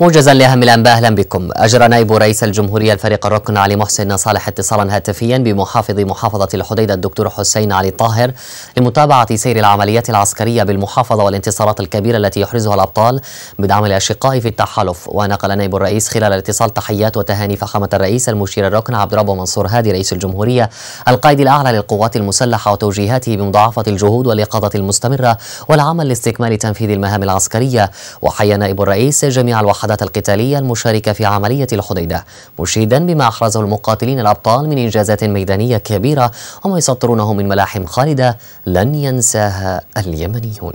موجزا لاهم الانباء اهلا بكم اجرى نائب رئيس الجمهوريه الفريق الركن علي محسن صالح اتصالا هاتفيا بمحافظ محافظه الحديده الدكتور حسين علي طاهر لمتابعه سير العمليات العسكريه بالمحافظه والانتصارات الكبيره التي يحرزها الابطال بدعم الاشقاء في التحالف ونقل نائب الرئيس خلال الاتصال تحيات وتهاني فخامه الرئيس المشير الركن عبد ربه منصور هادي رئيس الجمهوريه القائد الاعلى للقوات المسلحه وتوجيهاته بمضاعفه الجهود واليقظه المستمره والعمل لاستكمال تنفيذ المهام العسكريه وحيا نائب الرئيس جميع الوحدات الوحدات القتالية المشاركة في عملية الحديدة مشيدا بما أحرزه المقاتلين الأبطال من إنجازات ميدانية كبيرة وما يسطرونه من ملاحم خالدة لن ينساها اليمنيون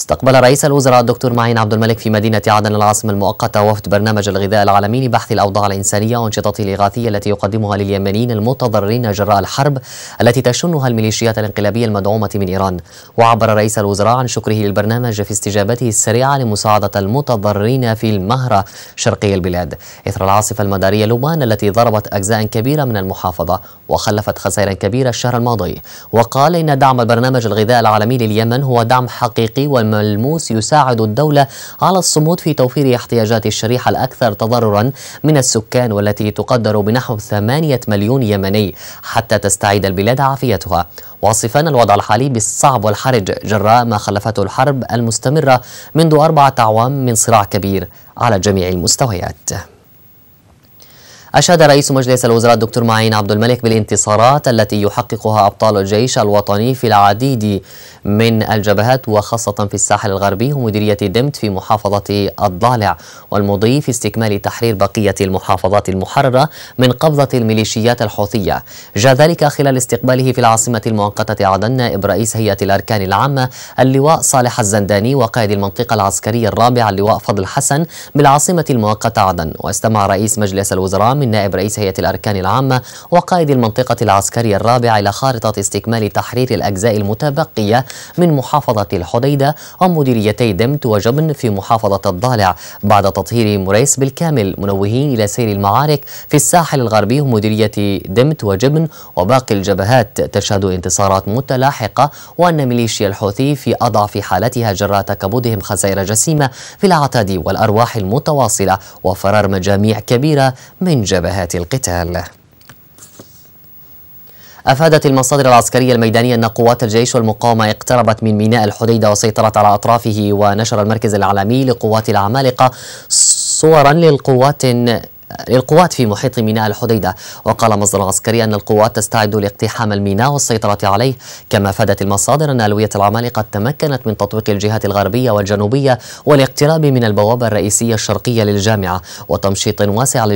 استقبل رئيس الوزراء الدكتور معين عبد الملك في مدينة عدن العاصمة المؤقتة وفد برنامج الغذاء العالمي لبحث الأوضاع الإنسانية وأنشطته الإغاثية التي يقدمها لليمنيين المتضررين جراء الحرب التي تشنها الميليشيات الانقلابية المدعومة من إيران وعبر رئيس الوزراء عن شكره للبرنامج في استجابته السريعة لمساعدة المتضررين في المهرة شرقي البلاد إثر العاصفة المدارية لبان التي ضربت أجزاء كبيرة من المحافظة وخلفت خسائر كبيرة الشهر الماضي وقال إن دعم برنامج الغذاء العالمي لليمن هو دعم حقيقي ملموس يساعد الدولة على الصمود في توفير احتياجات الشريحة الأكثر تضررا من السكان والتي تقدر بنحو 8 مليون يمني حتى تستعيد البلاد عافيتها واصفا الوضع الحالي بالصعب والحرج جراء ما خلفته الحرب المستمرة منذ أربعة أعوام من صراع كبير على جميع المستويات أشاد رئيس مجلس الوزراء الدكتور معين عبد الملك بالانتصارات التي يحققها أبطال الجيش الوطني في العديد من الجبهات وخاصة في الساحل الغربي ومديرية دمت في محافظة الضالع والمضي في استكمال تحرير بقية المحافظات المحررة من قبضة الميليشيات الحوثية جاء ذلك خلال استقباله في العاصمة المؤقتة عدن نائب رئيس هيئة الأركان العامة اللواء صالح الزنداني وقائد المنطقة العسكرية الرابعة اللواء فضل حسن بالعاصمة المؤقتة عدن واستمع رئيس مجلس الوزراء من نائب رئيس هيئة الأركان العامة وقائد المنطقة العسكرية الرابعة إلى خارطة استكمال تحرير الأجزاء المتبقية من محافظة الحديدة ومديريتي دمت وجبن في محافظة الضالع بعد تطهير مريس بالكامل منوهين إلى سير المعارك في الساحل الغربي ومديرية دمت وجبن وباقي الجبهات تشهد انتصارات متلاحقة وأن ميليشيا الحوثي في أضعف حالتها جراء تكبدهم خسائر جسيمة في العتاد والأرواح المتواصلة وفرار مجاميع كبيرة من جبهات القتال أفادت المصادر العسكرية الميدانية أن قوات الجيش والمقاومة اقتربت من ميناء الحديدة وسيطرت على أطرافه ونشر المركز العالمي لقوات العمالقة صورا للقوات للقوات في محيط ميناء الحديدة وقال مصدر عسكري أن القوات تستعد لاقتحام الميناء والسيطرة عليه كما فادت المصادر أن ألوية العمال قد تمكنت من تطويق الجهات الغربية والجنوبية والاقتراب من البوابة الرئيسية الشرقية للجامعة وتمشيط واسع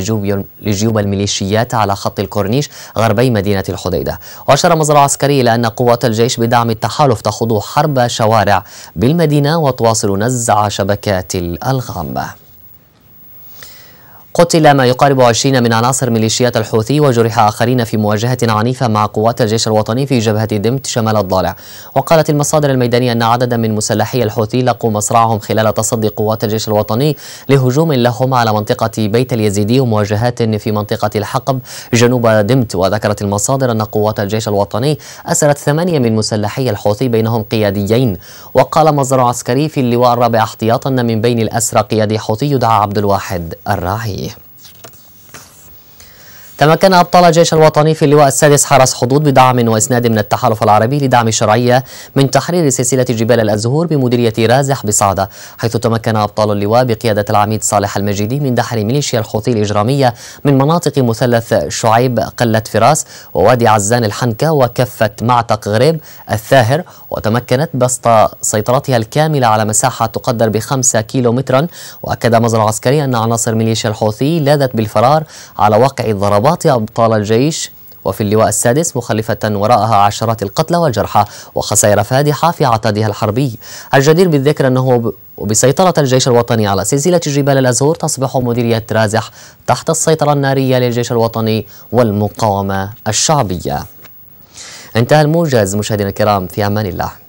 لجيوب الميليشيات على خط الكورنيش غربي مدينة الحديدة وأشار مصدر عسكري إلى أن قوات الجيش بدعم التحالف تخوض حرب شوارع بالمدينة وتواصل نزع شبكات الألغام قتل ما يقارب 20 من عناصر ميليشيات الحوثي وجرح آخرين في مواجهة عنيفة مع قوات الجيش الوطني في جبهة دمت شمال الضالع وقالت المصادر الميدانية أن عددا من مسلحي الحوثي لقوا مصرعهم خلال تصدي قوات الجيش الوطني لهجوم لهم على منطقة بيت اليزيدي ومواجهات في منطقة الحقب جنوب دمت وذكرت المصادر أن قوات الجيش الوطني أسرت ثمانية من مسلحي الحوثي بينهم قياديين وقال مصدر عسكري في اللواء الرابع احتياطا من بين الأسرى قيادي حوثي يدعى عبد الواحد الراعي تمكن أبطال الجيش الوطني في اللواء السادس حرس حدود بدعم وإسناد من التحالف العربي لدعم الشرعية من تحرير سلسلة جبال الأزهور بمديرية رازح بصعدة حيث تمكن أبطال اللواء بقيادة العميد صالح المجيدي من دحر ميليشيا الحوثي الإجرامية من مناطق مثلث شعيب قلة فراس ووادي عزان الحنكة وكفة معتق غريب الثاهر وتمكنت بسط سيطرتها الكاملة على مساحة تقدر بخمسة كيلو مترا وأكد مصدر عسكري أن عناصر ميليشيا الحوثي لاذت بالفرار على واقع الضربات إسقاط أبطال الجيش وفي اللواء السادس مخلفة وراءها عشرات القتلى والجرحى وخسائر فادحة في عتادها الحربي الجدير بالذكر أنه وبسيطرة الجيش الوطني على سلسلة جبال الأزهر تصبح مديرية رازح تحت السيطرة النارية للجيش الوطني والمقاومة الشعبية انتهى الموجز مشاهدينا الكرام في أمان الله